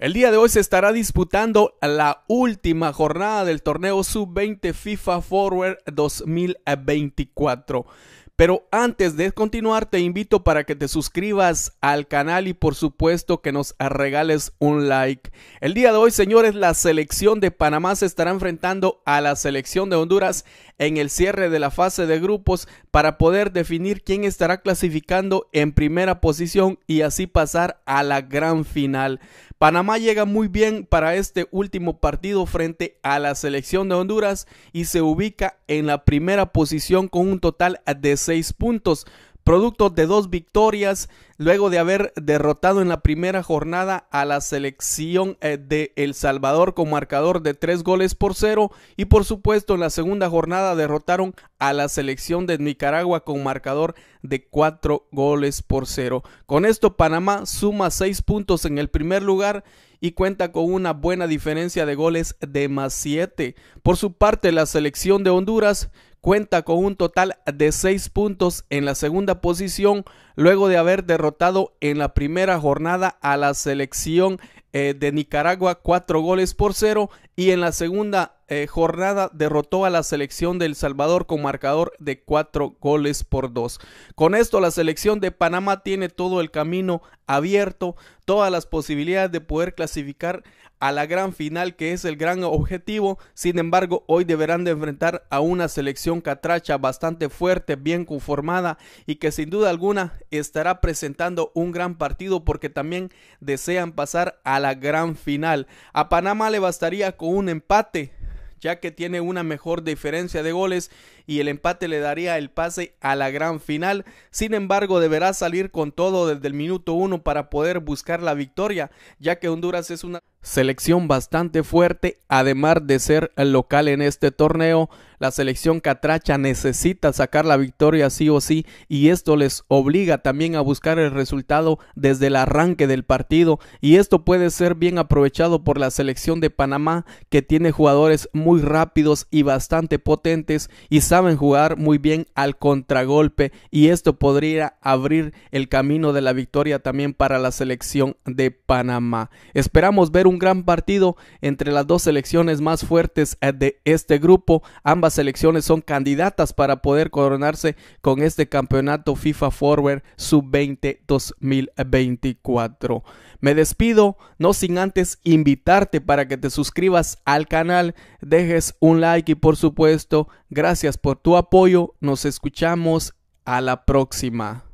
El día de hoy se estará disputando la última jornada del torneo sub-20 FIFA Forward 2024. Pero antes de continuar, te invito para que te suscribas al canal y por supuesto que nos regales un like. El día de hoy, señores, la selección de Panamá se estará enfrentando a la selección de Honduras en el cierre de la fase de grupos para poder definir quién estará clasificando en primera posición y así pasar a la gran final. Panamá llega muy bien para este último partido frente a la selección de Honduras y se ubica en la primera posición con un total de puntos, producto de dos victorias luego de haber derrotado en la primera jornada a la selección eh, de El Salvador con marcador de tres goles por cero y por supuesto en la segunda jornada derrotaron a la selección de Nicaragua con marcador de cuatro goles por cero. Con esto Panamá suma seis puntos en el primer lugar y cuenta con una buena diferencia de goles de más siete. Por su parte la selección de Honduras cuenta con un total de seis puntos en la segunda posición luego de haber derrotado en la primera jornada a la selección eh, de Nicaragua cuatro goles por cero y en la segunda eh, jornada derrotó a la selección de El Salvador con marcador de 4 goles por 2. Con esto la selección de Panamá tiene todo el camino abierto, todas las posibilidades de poder clasificar a la gran final que es el gran objetivo. Sin embargo, hoy deberán de enfrentar a una selección catracha bastante fuerte, bien conformada y que sin duda alguna estará presentando un gran partido porque también desean pasar a la gran final. A Panamá le bastaría con un empate ya que tiene una mejor diferencia de goles y el empate le daría el pase a la gran final. Sin embargo, deberá salir con todo desde el minuto uno para poder buscar la victoria, ya que Honduras es una selección bastante fuerte, además de ser el local en este torneo. La selección catracha necesita sacar la victoria sí o sí y esto les obliga también a buscar el resultado desde el arranque del partido y esto puede ser bien aprovechado por la selección de Panamá que tiene jugadores muy rápidos y bastante potentes y saben jugar muy bien al contragolpe y esto podría abrir el camino de la victoria también para la selección de Panamá. Esperamos ver un gran partido entre las dos selecciones más fuertes eh, de este grupo. Ambas selecciones son candidatas para poder coronarse con este campeonato FIFA Forward Sub-20 2024. Me despido, no sin antes invitarte para que te suscribas al canal, dejes un like y por supuesto, gracias por tu apoyo. Nos escuchamos a la próxima.